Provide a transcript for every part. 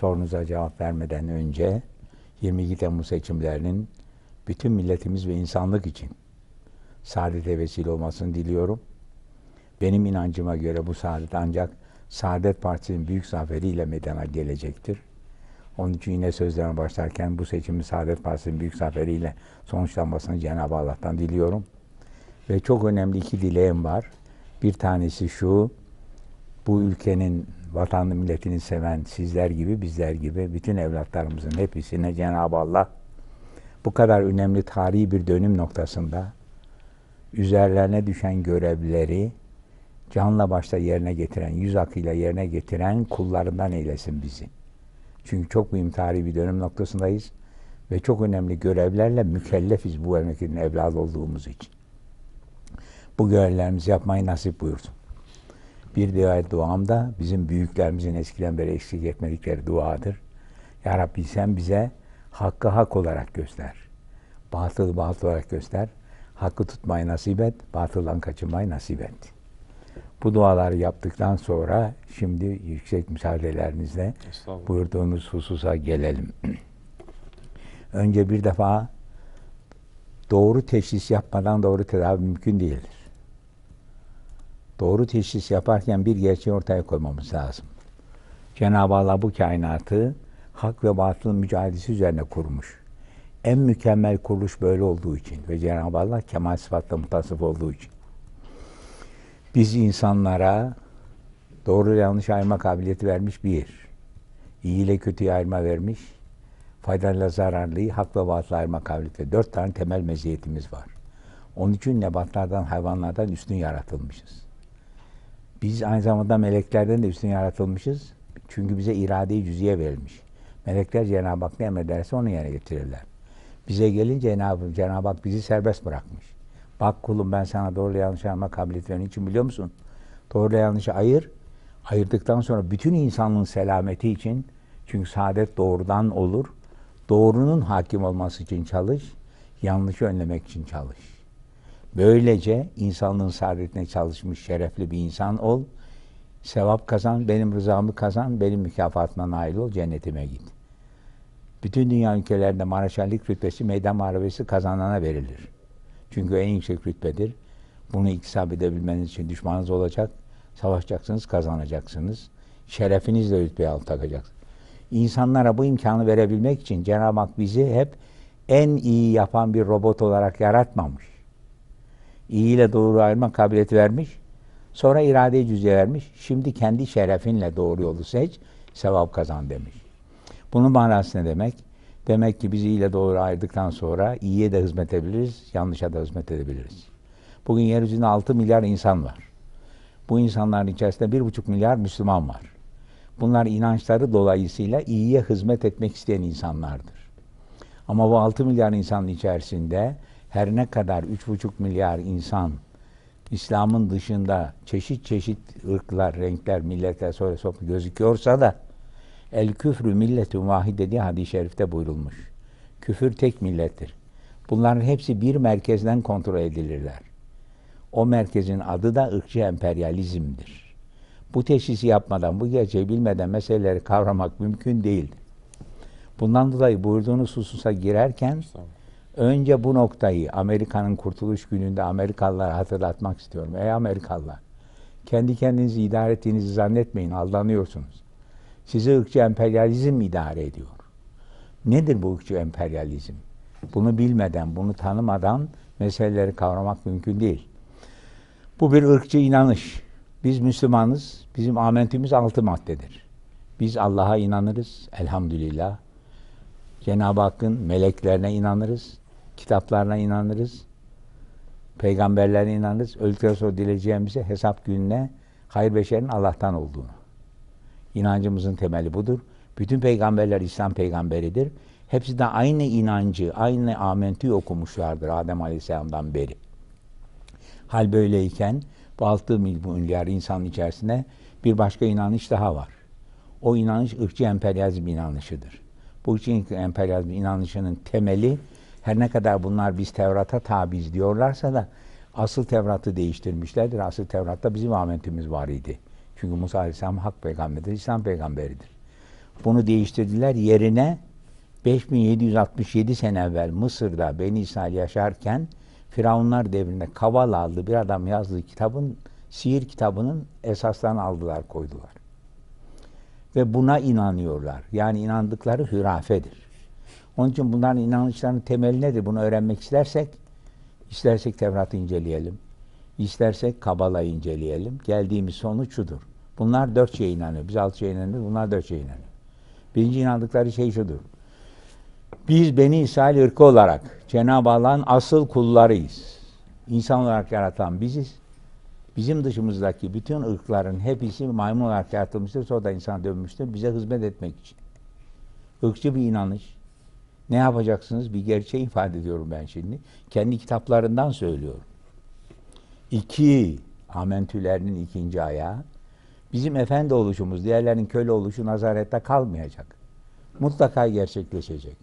sorunuza cevap vermeden önce 22 Temmuz seçimlerinin bütün milletimiz ve insanlık için saadete vesile olmasını diliyorum. Benim inancıma göre bu saadet ancak Saadet Partisi'nin büyük zaferiyle meydana gelecektir. Onun için yine sözlerime başlarken bu seçimin Saadet Partisi'nin büyük zaferiyle sonuçlanmasını Cenab-ı Allah'tan diliyorum. Ve çok önemli iki dileğim var. Bir tanesi şu, bu ülkenin, vatanını, milletini seven sizler gibi, bizler gibi bütün evlatlarımızın hepsine Cenab-ı Allah bu kadar önemli tarihi bir dönüm noktasında üzerlerine düşen görevleri canla başla yerine getiren, yüz akıyla yerine getiren kullarından eylesin bizi. Çünkü çok mühim tarihi bir dönüm noktasındayız ve çok önemli görevlerle mükellefiz bu memleketin evladı olduğumuz için. Bu görevlerimizi yapmayı nasip buyursun. Bir diğer duam da bizim büyüklerimizin eskiden beri eksik etmedikleri duadır. Ya Rabbi sen bize hakkı hak olarak göster. Batılı batıl olarak göster. Hakkı tutmayı nasip et, batıldan kaçınmayı nasip et. Bu duaları yaptıktan sonra şimdi yüksek müsaadelerinizle buyurduğunuz hususa gelelim. Önce bir defa doğru teşhis yapmadan doğru tedavi mümkün değildir doğru teşhis yaparken bir gerçeği ortaya koymamız lazım. Cenab-ı Allah bu kainatı hak ve batıl mücadelesi üzerine kurmuş. En mükemmel kuruluş böyle olduğu için ve Cenab-ı Allah kemal sıfatla mutasif olduğu için. Biz insanlara doğru yanlış ayırma kabiliyeti vermiş bir. İyi ile kötüyü ayırma vermiş. Faydayla zararlıyı hak ve batılı ayırma kabiliyeti. Dört tane temel meziyetimiz var. Onun için nebatlardan, hayvanlardan üstün yaratılmışız. Biz aynı zamanda meleklerden de üstün yaratılmışız. Çünkü bize iradeyi cüziye verilmiş. Melekler Cenab-ı Hak ne emrederse onu yerine getirirler. Bize gelince Cenab-ı Cenab Hak bizi serbest bırakmış. Bak kulum ben sana doğru yanlış alma kabiliyet veren için biliyor musun? Doğru yanlışı ayır. Ayırdıktan sonra bütün insanlığın selameti için çünkü saadet doğrudan olur. Doğrunun hakim olması için çalış. Yanlışı önlemek için çalış. Böylece insanlığın saadetine çalışmış şerefli bir insan ol. Sevap kazan, benim rızamı kazan, benim mükafatıma nail ol, cennetime git. Bütün dünya ülkelerinde Maraşallik rütbesi meydan muharebesi kazanana verilir. Çünkü en yüksek rütbedir. Bunu iktisap edebilmeniz için düşmanınız olacak. Savaşacaksınız, kazanacaksınız. Şerefinizle rütbeye alt takacaksınız. İnsanlara bu imkanı verebilmek için Cenab-ı Hak bizi hep en iyi yapan bir robot olarak yaratmamış iyi ile doğru ayırma kabiliyeti vermiş. Sonra iradeyi cüz'e vermiş. Şimdi kendi şerefinle doğru yolu seç, sevap kazan demiş. Bunun manası ne demek? Demek ki biz iyi ile doğru ayırdıktan sonra iyiye de hizmet edebiliriz, yanlışa da hizmet edebiliriz. Bugün yeryüzünde 6 milyar insan var. Bu insanların içerisinde 1,5 milyar Müslüman var. Bunlar inançları dolayısıyla iyiye hizmet etmek isteyen insanlardır. Ama bu 6 milyar insanın içerisinde her ne kadar 3,5 milyar insan İslam'ın dışında çeşit çeşit ırklar, renkler, milletler sonra sopa gözüküyorsa da el küfrü milletun vahide diye hadis-i şerifte buyurulmuş. Küfür tek millettir. Bunların hepsi bir merkezden kontrol edilirler. O merkezin adı da ırkçı emperyalizmdir. Bu teşhisi yapmadan, bu gerçeği bilmeden meseleleri kavramak mümkün değildir. Bundan dolayı buyurduğunuz hususa girerken Önce bu noktayı Amerika'nın kurtuluş gününde Amerikalılara hatırlatmak istiyorum. Ey Amerikalılar, kendi kendinizi idare ettiğinizi zannetmeyin, aldanıyorsunuz. Sizi ırkçı emperyalizm idare ediyor. Nedir bu ırkçı emperyalizm? Bunu bilmeden, bunu tanımadan meseleleri kavramak mümkün değil. Bu bir ırkçı inanış. Biz Müslümanız, bizim amentimiz altı maddedir. Biz Allah'a inanırız, elhamdülillah. Cenab-ı Hakk'ın meleklerine inanırız kitaplarına inanırız. Peygamberlerine inanırız. Öldükten sonra dileceğimize hesap gününe hayır beşerin Allah'tan olduğunu. İnancımızın temeli budur. Bütün peygamberler İslam peygamberidir. Hepsi de aynı inancı, aynı amenti okumuşlardır Adem Aleyhisselam'dan beri. Hal böyleyken bu altı milyar insanın içerisinde bir başka inanış daha var. O inanış ırkçı emperyalizm inanışıdır. Bu için emperyalizm inanışının temeli her ne kadar bunlar biz Tevrat'a tabiz diyorlarsa da asıl Tevrat'ı değiştirmişlerdir. Asıl Tevrat'ta bizim amentimiz var idi. Çünkü Musa Aleyhisselam hak peygamberidir, İslam peygamberidir. Bunu değiştirdiler. Yerine 5767 sene evvel Mısır'da Beni İsrail yaşarken Firavunlar devrinde Kaval aldı bir adam yazdığı kitabın sihir kitabının esaslarını aldılar koydular. Ve buna inanıyorlar. Yani inandıkları hürafedir. Onun için bunların inanışlarının temeli nedir? Bunu öğrenmek istersek, istersek Tevrat'ı inceleyelim, istersek Kabala'yı inceleyelim. Geldiğimiz sonuç şudur. Bunlar dört şeye inanıyor. Biz altı şeye inanıyoruz, bunlar dört şeye inanıyor. Birinci inandıkları şey şudur. Biz Beni İsrail ırkı olarak Cenab-ı Allah'ın asıl kullarıyız. İnsan olarak yaratan biziz. Bizim dışımızdaki bütün ırkların hepsi maymun olarak yaratılmıştır. Sonra da insan dönmüştür. Bize hizmet etmek için. Irkçı bir inanış. Ne yapacaksınız? Bir gerçeği ifade ediyorum ben şimdi. Kendi kitaplarından söylüyorum. İki, Amentülerinin ikinci ayağı. Bizim efendi oluşumuz, diğerlerinin köle oluşu nazarette kalmayacak. Mutlaka gerçekleşecek.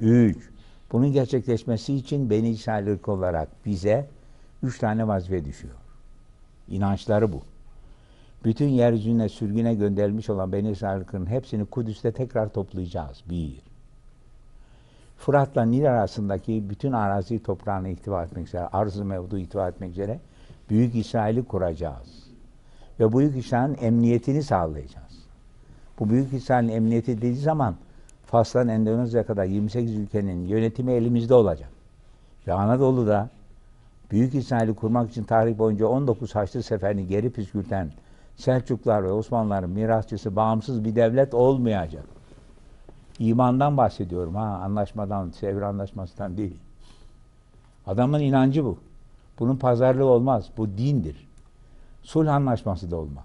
Üç, bunun gerçekleşmesi için Beni İsrail olarak bize üç tane vazife düşüyor. İnançları bu. Bütün yeryüzüne sürgüne gönderilmiş olan Beni İsrail hepsini Kudüs'te tekrar toplayacağız. Bir. Fırat'la Nil arasındaki bütün arazi toprağını ihtiva etmek üzere, arz-ı mevdu ihtiva etmek üzere Büyük İsrail'i kuracağız. Ve Büyük İsrail'in emniyetini sağlayacağız. Bu Büyük İsrail'in emniyeti dediği zaman Fas'tan Endonezya'ya kadar 28 ülkenin yönetimi elimizde olacak. Ve Anadolu'da Büyük İsrail'i kurmak için tarih boyunca 19 Haçlı Seferini geri püskürten Selçuklar ve Osmanlıların mirasçısı bağımsız bir devlet olmayacak. İmandan bahsediyorum ha anlaşmadan, çevre anlaşmasından değil. Adamın inancı bu. Bunun pazarlığı olmaz. Bu dindir. Sulh anlaşması da olmaz.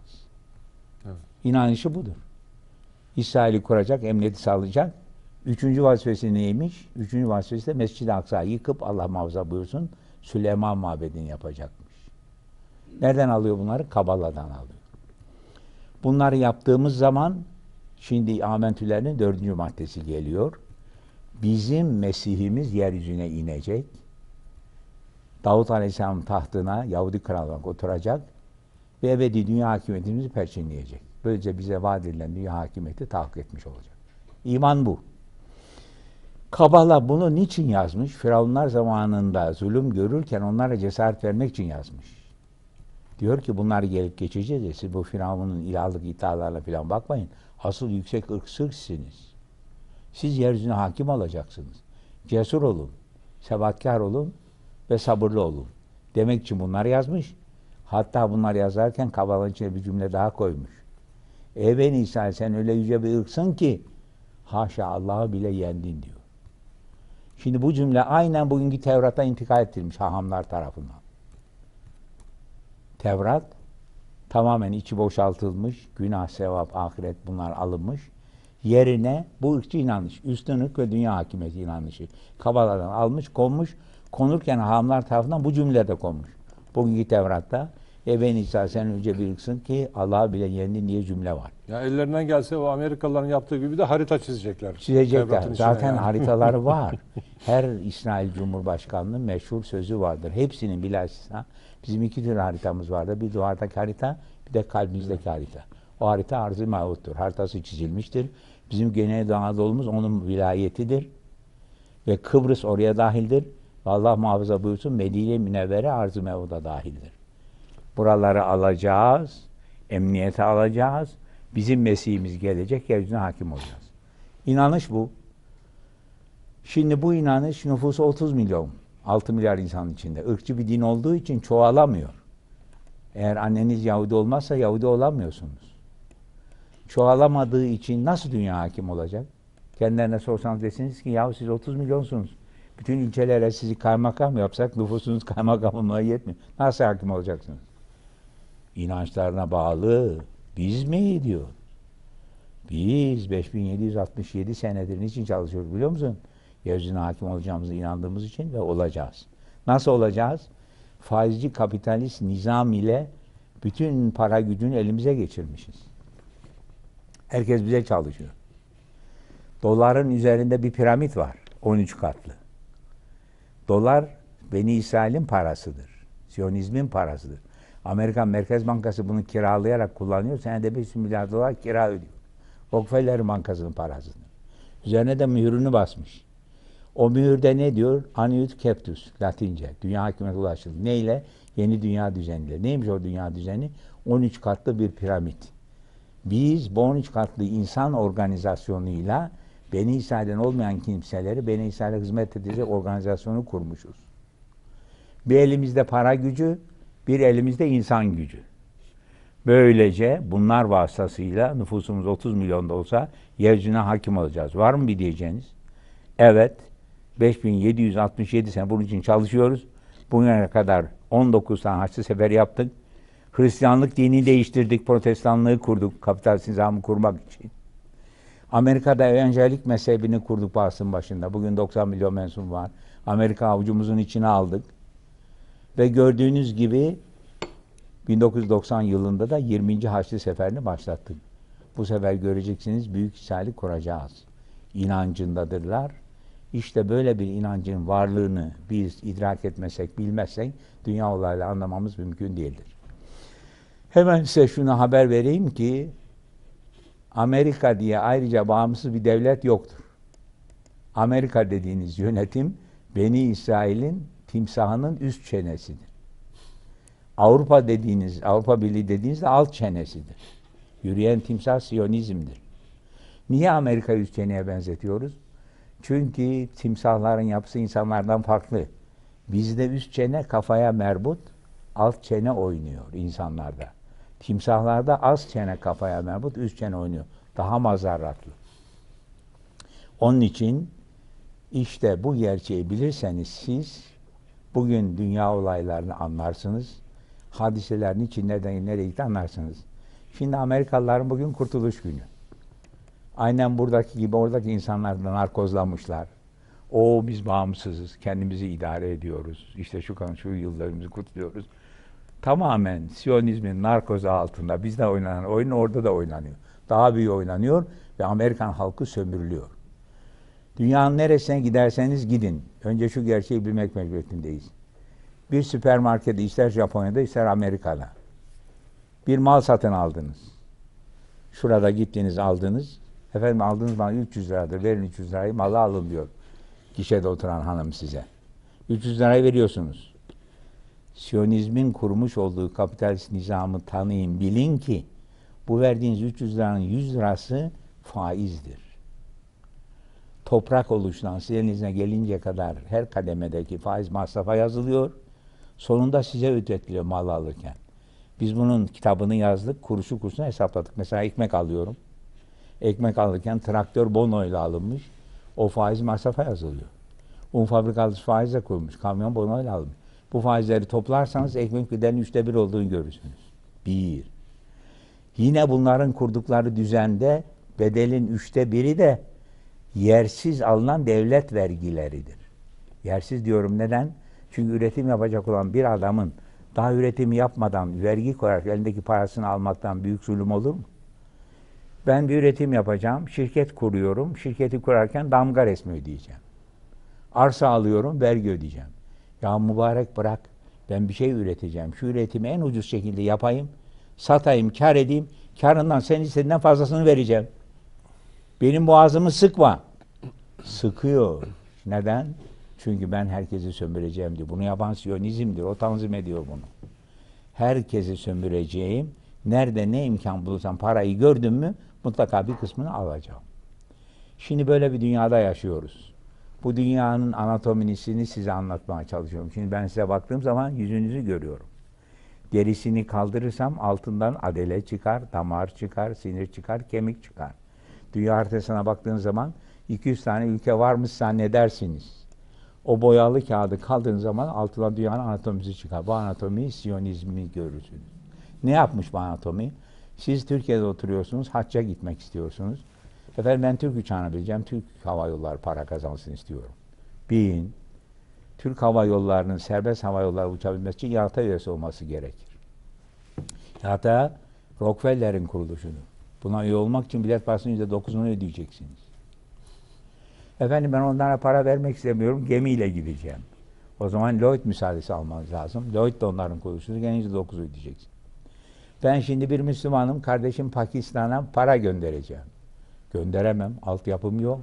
Evet. İnanışı budur. İsrail'i kuracak, emniyeti sağlayacak. Üçüncü vazifesi neymiş? Üçüncü vazifesi de Mescid-i Aksa'yı yıkıp Allah muhafaza buyursun Süleyman Mabedi'ni yapacakmış. Nereden alıyor bunları? Kabala'dan alıyor. Bunları yaptığımız zaman Şimdi amentülerinin dördüncü maddesi geliyor. Bizim Mesih'imiz yeryüzüne inecek. Davut Aleyhisselam tahtına Yahudi kral olarak oturacak ve ebedi dünya hakimiyetimizi perçinleyecek. Böylece bize vaat edilen dünya hakimiyeti tahakkuk etmiş olacak. İman bu. Kabala bunu niçin yazmış? Firavunlar zamanında zulüm görürken onlara cesaret vermek için yazmış. Diyor ki bunlar gelip geçeceğiz ya siz bu Firavun'un ilahlık iddialarla falan bakmayın. Asıl yüksek ırkçı sizsiniz. Siz yeryüzüne hakim olacaksınız. Cesur olun, sebatkar olun ve sabırlı olun. Demek için bunlar yazmış. Hatta bunlar yazarken Kabala'nın içine bir cümle daha koymuş. Ey ben İsa sen öyle yüce bir ırksın ki haşa Allah'ı bile yendin diyor. Şimdi bu cümle aynen bugünkü Tevrat'a intikal ettirilmiş hahamlar tarafından. Tevrat tamamen içi boşaltılmış, günah, sevap, ahiret bunlar alınmış. Yerine bu ırkçı inanış, üstün ve dünya hakimiyeti inanışı Kabala'dan almış, konmuş. Konurken hamlar tarafından bu cümle de konmuş. Bugünkü Tevrat'ta e ben İsa sen önce bir ki Allah'a bile yendi niye cümle var. Ya ellerinden gelse o Amerikalıların yaptığı gibi de harita çizecekler. Çizecekler. Zaten yani. haritaları var. Her İsrail Cumhurbaşkanlığı meşhur sözü vardır. Hepsinin bilhassa Bizim iki tür haritamız vardı. Bir duvardaki harita, bir de kalbimizdeki harita. O harita arz-ı mevuttur. Haritası çizilmiştir. Bizim Güneydoğu Anadolu'muz onun vilayetidir. Ve Kıbrıs oraya dahildir. Allah muhafaza buyursun Medine Münevvere arz-ı mevuda dahildir. Buraları alacağız, emniyete alacağız. Bizim Mesih'imiz gelecek, yeryüzüne hakim olacağız. İnanış bu. Şimdi bu inanış nüfusu 30 milyon. 6 milyar insanın içinde. Irkçı bir din olduğu için çoğalamıyor. Eğer anneniz Yahudi olmazsa Yahudi olamıyorsunuz. Çoğalamadığı için nasıl dünya hakim olacak? Kendilerine sorsanız desiniz ki yahu siz 30 milyonsunuz. Bütün ilçelere sizi kaymakam yapsak nüfusunuz kaymakam olmaya yetmiyor. Nasıl hakim olacaksınız? İnançlarına bağlı. Biz mi diyor. Biz 5767 senedir niçin çalışıyoruz biliyor musunuz? yeryüzüne hakim olacağımızı inandığımız için ve olacağız. Nasıl olacağız? Faizci kapitalist nizam ile bütün para gücünü elimize geçirmişiz. Herkes bize çalışıyor. Doların üzerinde bir piramit var. 13 katlı. Dolar Beni İsrail'in parasıdır. Siyonizmin parasıdır. Amerikan Merkez Bankası bunu kiralayarak kullanıyor. Senede 500 milyar dolar kira ödüyor. Rockefeller Bankası'nın parasıdır. Üzerine de mührünü basmış. O mühürde ne diyor? Aniut Captus Latince. Dünya hükümeti ulaşıldı. Neyle? Yeni dünya düzeniyle. Neymiş o dünya düzeni? 13 katlı bir piramit. Biz bu 13 katlı insan organizasyonuyla Beni İsrail'den olmayan kimseleri Beni İsrail'e hizmet edecek organizasyonu kurmuşuz. Bir elimizde para gücü, bir elimizde insan gücü. Böylece bunlar vasıtasıyla nüfusumuz 30 milyon da olsa yeryüzüne hakim olacağız. Var mı bir diyeceğiniz? Evet, 5767 sene bunun için çalışıyoruz. Bugüne kadar 19 tane haçlı sefer yaptık. Hristiyanlık dini değiştirdik, protestanlığı kurduk kapitalist nizamı kurmak için. Amerika'da evangelik mezhebini kurduk basın başında. Bugün 90 milyon mensup var. Amerika avucumuzun içine aldık. Ve gördüğünüz gibi 1990 yılında da 20. Haçlı Seferini başlattık. Bu sefer göreceksiniz Büyük İsa'yı kuracağız. İnancındadırlar işte böyle bir inancın varlığını biz idrak etmesek, bilmezsek dünya olayla anlamamız mümkün değildir. Hemen size şunu haber vereyim ki Amerika diye ayrıca bağımsız bir devlet yoktur. Amerika dediğiniz yönetim Beni İsrail'in timsahının üst çenesidir. Avrupa dediğiniz, Avrupa Birliği dediğiniz de alt çenesidir. Yürüyen timsah Siyonizm'dir. Niye Amerika üst çeneye benzetiyoruz? Çünkü timsahların yapısı insanlardan farklı. Bizde üst çene kafaya merbut, alt çene oynuyor insanlarda. Timsahlarda az çene kafaya merbut, üst çene oynuyor. Daha mazarratlı. Onun için işte bu gerçeği bilirseniz siz bugün dünya olaylarını anlarsınız. Hadiselerin için nereden nereye gitti anlarsınız. Şimdi Amerikalıların bugün kurtuluş günü. Aynen buradaki gibi oradaki insanlar da narkozlamışlar. O biz bağımsızız, kendimizi idare ediyoruz. İşte şu kan şu yıllarımızı kutluyoruz. Tamamen Siyonizmin narkoza altında bizde oynanan oyun orada da oynanıyor. Daha büyük oynanıyor ve Amerikan halkı sömürülüyor. Dünyanın neresine giderseniz gidin. Önce şu gerçeği bilmek mecburiyetindeyiz. Bir süpermarkette ister Japonya'da ister Amerika'da bir mal satın aldınız. Şurada gittiniz aldınız. Efendim aldığınız mal 300 liradır. Verin 300 lirayı malı alın diyor. Gişede oturan hanım size. 300 lirayı veriyorsunuz. Siyonizmin kurmuş olduğu kapitalist nizamı tanıyın. Bilin ki bu verdiğiniz 300 liranın 100 lirası faizdir. Toprak oluştan sizin gelince kadar her kademedeki faiz masrafa yazılıyor. Sonunda size ödetiliyor mal alırken. Biz bunun kitabını yazdık, kuruşu kuruşuna hesapladık. Mesela ekmek alıyorum. Ekmek alırken traktör bonoyla alınmış. O faiz masrafa yazılıyor. Un fabrikası faize koymuş, Kamyon bonoyla alınmış. Bu faizleri toplarsanız ekmek giderin üçte bir olduğunu görürsünüz. Bir. Yine bunların kurdukları düzende bedelin üçte biri de yersiz alınan devlet vergileridir. Yersiz diyorum neden? Çünkü üretim yapacak olan bir adamın daha üretimi yapmadan vergi koyarak elindeki parasını almaktan büyük zulüm olur mu? Ben bir üretim yapacağım, şirket kuruyorum. Şirketi kurarken damga resmi ödeyeceğim. Arsa alıyorum, vergi ödeyeceğim. Ya mübarek bırak. Ben bir şey üreteceğim. Şu üretimi en ucuz şekilde yapayım. Satayım, kar edeyim. Karından senin istediğinden fazlasını vereceğim. Benim boğazımı sıkma. Sıkıyor. Neden? Çünkü ben herkesi sömüreceğim diyor. Bunu yapan siyonizmdir. O tanzim ediyor bunu. Herkesi sömüreceğim. Nerede ne imkan bulursam parayı gördün mü Mutlaka bir kısmını alacağım. Şimdi böyle bir dünyada yaşıyoruz. Bu dünyanın anatomisini size anlatmaya çalışıyorum. Şimdi ben size baktığım zaman yüzünüzü görüyorum. Derisini kaldırırsam altından adele çıkar, damar çıkar, sinir çıkar, kemik çıkar. Dünya haritasına baktığın zaman 200 tane ülke varmış zannedersiniz. O boyalı kağıdı kaldığın zaman altından dünyanın anatomisi çıkar. Bu anatomiyi siyonizmi görürsünüz. Ne yapmış bu anatomi? Siz Türkiye'de oturuyorsunuz, hacca gitmek istiyorsunuz. Efendim ben Türk uçağını bileceğim, Türk Hava Yolları para kazansın istiyorum. Bin, Türk Hava Yolları'nın serbest hava yolları uçabilmesi için yata üyesi olması gerekir. Yata Rockefeller'in kuruluşunu, Buna üye olmak için bilet parasının %9'unu ödeyeceksiniz. Efendim ben onlara para vermek istemiyorum, gemiyle gideceğim. O zaman Lloyd müsaadesi almanız lazım. Lloyd de onların kuruluşudur, gene %9 ödeyeceksiniz. Ben şimdi bir Müslümanım, kardeşim Pakistan'a para göndereceğim. Gönderemem, altyapım yok.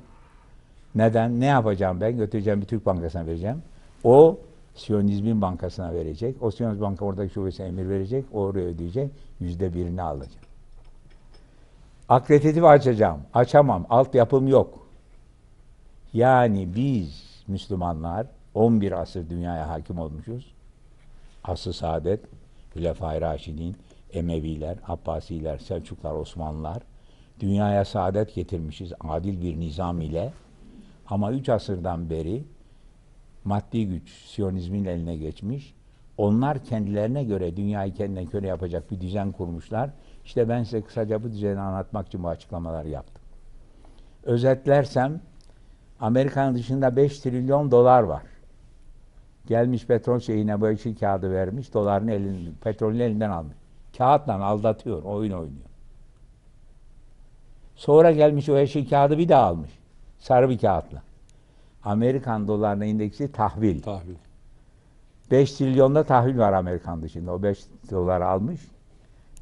Neden? Ne yapacağım ben? Götüreceğim bir Türk Bankası'na vereceğim. O Siyonizmin Bankası'na verecek. O Siyonizm Banka oradaki şubesine emir verecek. O oraya ödeyecek. Yüzde birini alacak. Akreditatif açacağım. Açamam. Altyapım yok. Yani biz Müslümanlar 11 asır dünyaya hakim olmuşuz. Asıl saadet, Hülefai Raşidin, Emeviler, Abbasiler, Selçuklar, Osmanlılar dünyaya saadet getirmişiz adil bir nizam ile. Ama üç asırdan beri maddi güç Siyonizmin eline geçmiş. Onlar kendilerine göre dünyayı kendine köle yapacak bir düzen kurmuşlar. İşte ben size kısaca bu düzeni anlatmak için bu açıklamalar yaptım. Özetlersem Amerika'nın dışında 5 trilyon dolar var. Gelmiş petrol şeyine bu işin kağıdı vermiş, dolarını elin, petrolünü elinden almış. Kağıtla aldatıyor, oyun oynuyor. Sonra gelmiş o eşin kağıdı bir daha almış. Sarı bir kağıtla. Amerikan dolarının indeksi tahvil. Tahvil. 5 trilyonda tahvil var Amerikan dışında. O 5 doları almış.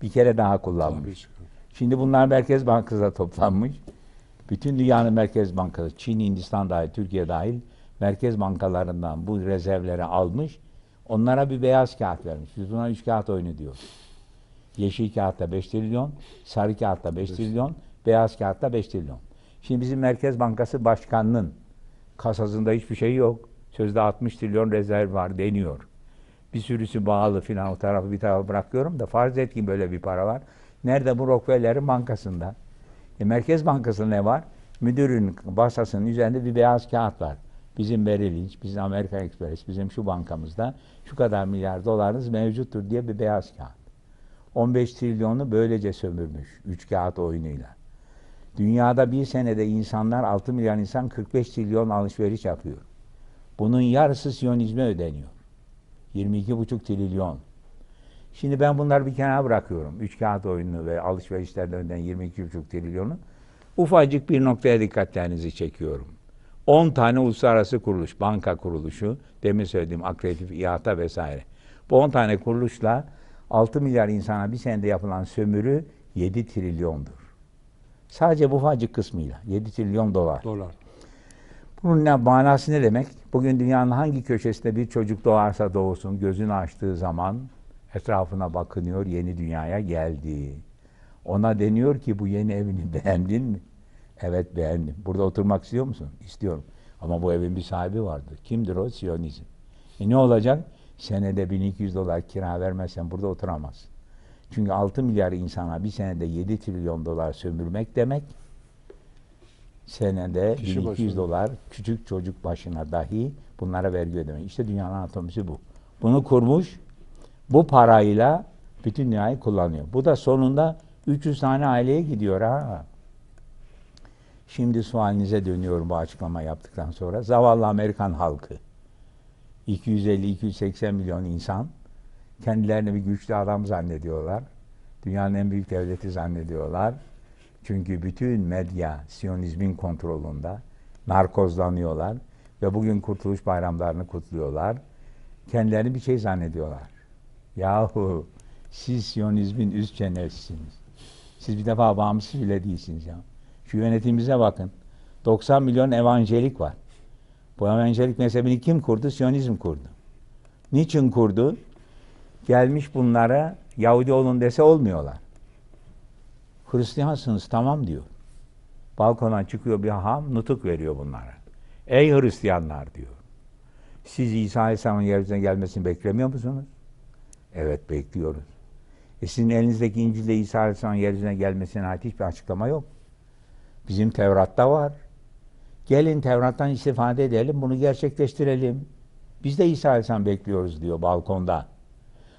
Bir kere daha kullanmış. Şimdi bunlar Merkez Bankası'na toplanmış. Bütün dünyanın Merkez Bankası, Çin, Hindistan dahil, Türkiye dahil Merkez Bankalarından bu rezervleri almış. Onlara bir beyaz kağıt vermiş. Biz üç kağıt oyunu diyor. Yeşil kağıtta 5 trilyon, sarı kağıtta 5 trilyon, beyaz kağıtta 5 trilyon. Şimdi bizim Merkez Bankası Başkanı'nın kasasında hiçbir şey yok. Sözde 60 trilyon rezerv var deniyor. Bir sürüsü bağlı filan o tarafı bir tarafa bırakıyorum da farz et ki böyle bir para var. Nerede bu Rockefeller'in bankasında? E, Merkez bankası ne var? Müdürün basasının üzerinde bir beyaz kağıt var. Bizim Merrill Lynch, bizim Amerika Express, bizim şu bankamızda şu kadar milyar dolarınız mevcuttur diye bir beyaz kağıt. 15 trilyonu böylece sömürmüş üç kağıt oyunuyla. Dünyada bir senede insanlar 6 milyar insan 45 trilyon alışveriş yapıyor. Bunun yarısı Siyonizme ödeniyor. 22,5 trilyon. Şimdi ben bunları bir kenara bırakıyorum. Üç kağıt oyunu ve alışverişlerden öden 22,5 trilyonu. Ufacık bir noktaya dikkatlerinizi çekiyorum. 10 tane uluslararası kuruluş, banka kuruluşu, demin söylediğim akreditif, iata vesaire. Bu 10 tane kuruluşla 6 milyar insana bir senede yapılan sömürü 7 trilyondur. Sadece bu ufacık kısmıyla 7 trilyon dolar. Dolar. Bunun ne, manası ne demek? Bugün dünyanın hangi köşesinde bir çocuk doğarsa doğsun gözünü açtığı zaman etrafına bakınıyor yeni dünyaya geldi. Ona deniyor ki bu yeni evini beğendin mi? Evet beğendim. Burada oturmak istiyor musun? İstiyorum. Ama bu evin bir sahibi vardı. Kimdir o? Siyonizm. E ne olacak? senede 1200 dolar kira vermezsen burada oturamaz. Çünkü 6 milyar insana bir senede 7 trilyon dolar sömürmek demek senede Kişi 1200 başına. dolar küçük çocuk başına dahi bunlara vergi ödemek. İşte dünyanın anatomisi bu. Bunu kurmuş, bu parayla bütün dünyayı kullanıyor. Bu da sonunda 300 tane aileye gidiyor ha. Şimdi sualinize dönüyorum bu açıklama yaptıktan sonra. Zavallı Amerikan halkı. 250-280 milyon insan kendilerini bir güçlü adam zannediyorlar. Dünyanın en büyük devleti zannediyorlar. Çünkü bütün medya Siyonizmin kontrolünde narkozlanıyorlar ve bugün kurtuluş bayramlarını kutluyorlar. Kendilerini bir şey zannediyorlar. Yahu siz Siyonizmin üst çenesisiniz. Siz bir defa bağımsız bile değilsiniz ya. Şu yönetimimize bakın. 90 milyon evangelik var. Bu evangelik mezhebini kim kurdu? Siyonizm kurdu. Niçin kurdu? Gelmiş bunlara Yahudi olun dese olmuyorlar. Hristiyansınız tamam diyor. Balkona çıkıyor bir ham nutuk veriyor bunlara. Ey Hristiyanlar diyor. Siz İsa Aleyhisselam'ın yeryüzüne gelmesini beklemiyor musunuz? Evet bekliyoruz. E sizin elinizdeki İncil'de İsa Aleyhisselam'ın yeryüzüne gelmesine ait hiçbir açıklama yok. Bizim Tevrat'ta var. Gelin Tevrat'tan istifade edelim, bunu gerçekleştirelim. Biz de İsa Aleyhisselam bekliyoruz diyor balkonda.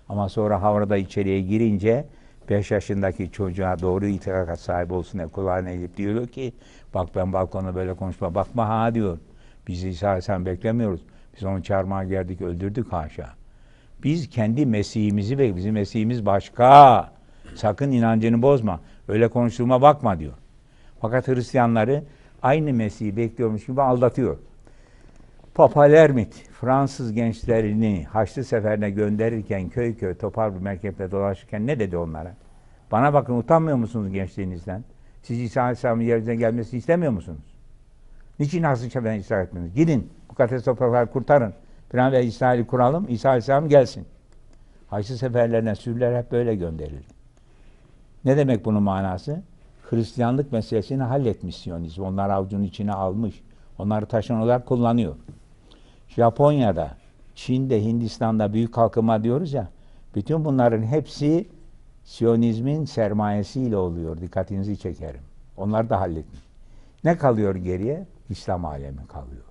Ama sonra Havra'da içeriye girince 5 yaşındaki çocuğa doğru itiraka sahibi olsun diye kulağına eğilip diyor ki bak ben balkona böyle konuşma bakma ha diyor. Biz İsa Aleyhisselam beklemiyoruz. Biz onu çarmıha gerdik öldürdük haşa. Biz kendi Mesih'imizi ve bizim Mesih'imiz başka. Sakın inancını bozma. Öyle konuştuğuma bakma diyor. Fakat Hristiyanları aynı Mesih'i bekliyormuş gibi aldatıyor. Papa Lermit, Fransız gençlerini Haçlı Seferine gönderirken köy köy topar bir merkepte dolaşırken ne dedi onlara? Bana bakın utanmıyor musunuz gençliğinizden? Siz İsa Aleyhisselam'ın yeryüzüne gelmesini istemiyor musunuz? Niçin Haçlı Seferine ısrar etmeniz? Gidin mukaddes toprakları kurtarın. Plan ve İsrail'i kuralım, İsa Aleyhisselam gelsin. Haçlı Seferlerine sürüler hep böyle gönderildi. Ne demek bunun manası? Hristiyanlık meselesini halletmiş Siyonizm. Onlar avucun içine almış. Onları taşın olarak kullanıyor. Japonya'da, Çin'de, Hindistan'da büyük kalkınma diyoruz ya. Bütün bunların hepsi Siyonizmin sermayesiyle oluyor. Dikkatinizi çekerim. Onlar da halletmiş. Ne kalıyor geriye? İslam alemi kalıyor.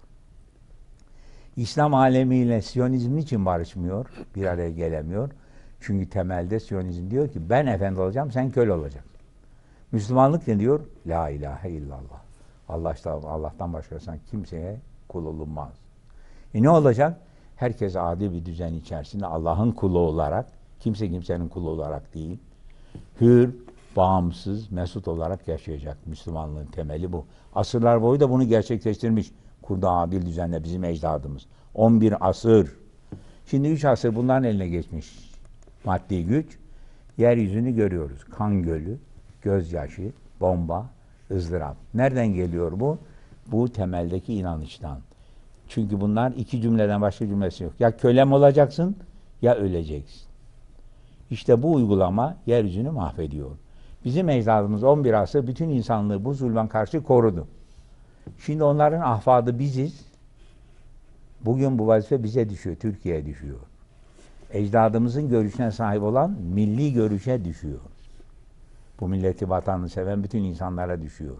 İslam alemiyle Siyonizm niçin barışmıyor? Bir araya gelemiyor. Çünkü temelde Siyonizm diyor ki ben efendi olacağım, sen köle olacaksın. Müslümanlık ne diyor? La ilahe illallah. Allah'tan, Allah'tan başkasından kimseye kul olunmaz. E ne olacak? Herkes adi bir düzen içerisinde Allah'ın kulu olarak, kimse kimsenin kulu olarak değil, hür, bağımsız, mesut olarak yaşayacak. Müslümanlığın temeli bu. Asırlar boyu da bunu gerçekleştirmiş. Kurda adil düzenle bizim ecdadımız. 11 asır. Şimdi 3 asır bunların eline geçmiş. Maddi güç. Yeryüzünü görüyoruz. Kan gölü, gözyaşı, bomba, ızdırap. Nereden geliyor bu? Bu temeldeki inanıştan. Çünkü bunlar iki cümleden başka cümlesi yok. Ya kölem olacaksın ya öleceksin. İşte bu uygulama yeryüzünü mahvediyor. Bizim ecdadımız 11 asır bütün insanlığı bu zulmen karşı korudu. Şimdi onların ahfadı biziz. Bugün bu vazife bize düşüyor, Türkiye'ye düşüyor. Ecdadımızın görüşüne sahip olan milli görüşe düşüyor. Bu milleti, vatanını seven bütün insanlara düşüyor.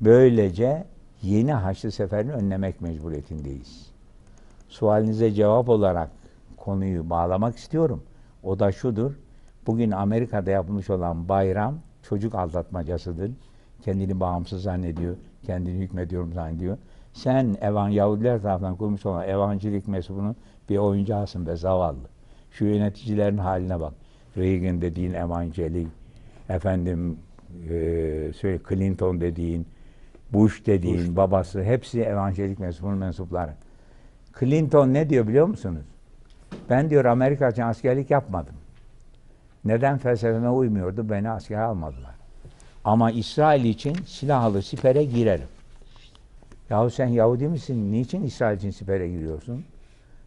Böylece yeni Haçlı Seferi'ni önlemek mecburiyetindeyiz. Sualinize cevap olarak konuyu bağlamak istiyorum. O da şudur. Bugün Amerika'da yapılmış olan bayram çocuk aldatmacasıdır. Kendini bağımsız zannediyor. Kendini hükmediyorum zannediyor. Sen evan Yahudiler tarafından kurmuş olan evancilik mensubunun bir oyuncağısın ve zavallı. Şu yöneticilerin haline bak. Reagan dediğin evangelik, efendim e, söyle şey, Clinton dediğin, Bush dediğin, Bush. babası hepsi evangelik mensubunun mensupları. Clinton ne diyor biliyor musunuz? Ben diyor Amerika için askerlik yapmadım. Neden felsefeme uymuyordu? Beni askere almadılar. Ama İsrail için silahlı sipere girerim. Yahu sen Yahudi misin? Niçin İsrail için sipere giriyorsun?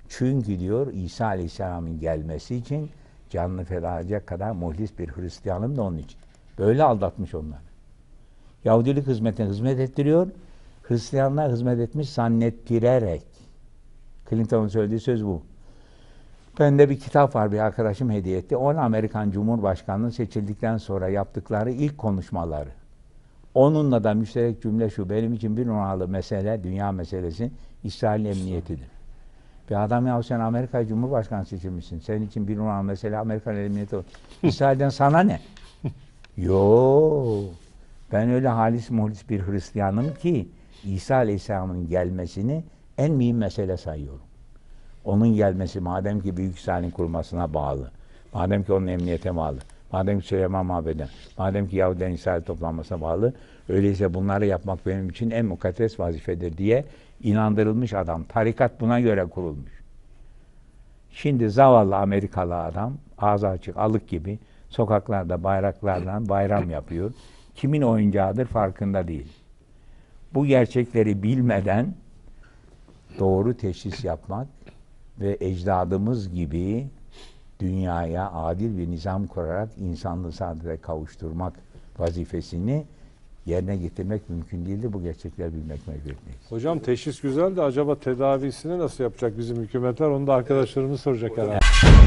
Çünkü diyor İsa Aleyhisselam'ın gelmesi için Canını feda edecek kadar muhlis bir Hristiyanım da onun için. Böyle aldatmış onları. Yahudilik hizmetine hizmet ettiriyor. Hristiyanlar hizmet etmiş zannettirerek. Clinton'un söylediği söz bu. Ben de bir kitap var bir arkadaşım hediye etti. On Amerikan Cumhurbaşkanlığı seçildikten sonra yaptıkları ilk konuşmaları. Onunla da müşterek cümle şu benim için bir numaralı mesele, dünya meselesi İsrail emniyetidir. Bir adam ya sen Amerika Cumhurbaşkanı seçilmişsin. Senin için bir numara mesela Amerikan emniyeti olur. İsrail'den sana ne? Yo. Ben öyle halis muhlis bir Hristiyanım ki İsa Aleyhisselam'ın gelmesini en mühim mesele sayıyorum. Onun gelmesi madem ki Büyük İsrail'in kurulmasına bağlı. Madem ki onun emniyete bağlı. Madem ki Süleyman Mabed'e, madem ki Yahudilerin İsrail toplanmasına bağlı, öyleyse bunları yapmak benim için en mukaddes vazifedir diye inandırılmış adam. Tarikat buna göre kurulmuş. Şimdi zavallı Amerikalı adam ağzı açık alık gibi sokaklarda bayraklardan bayram yapıyor. Kimin oyuncağıdır farkında değil. Bu gerçekleri bilmeden doğru teşhis yapmak ve ecdadımız gibi dünyaya adil bir nizam kurarak insanlığı saadete kavuşturmak vazifesini yerine getirmek mümkün değildi. Bu gerçekler bilmek mecburiyetindeyiz. Hocam teşhis güzel de acaba tedavisini nasıl yapacak bizim hükümetler? Onu da arkadaşlarımız soracak herhalde.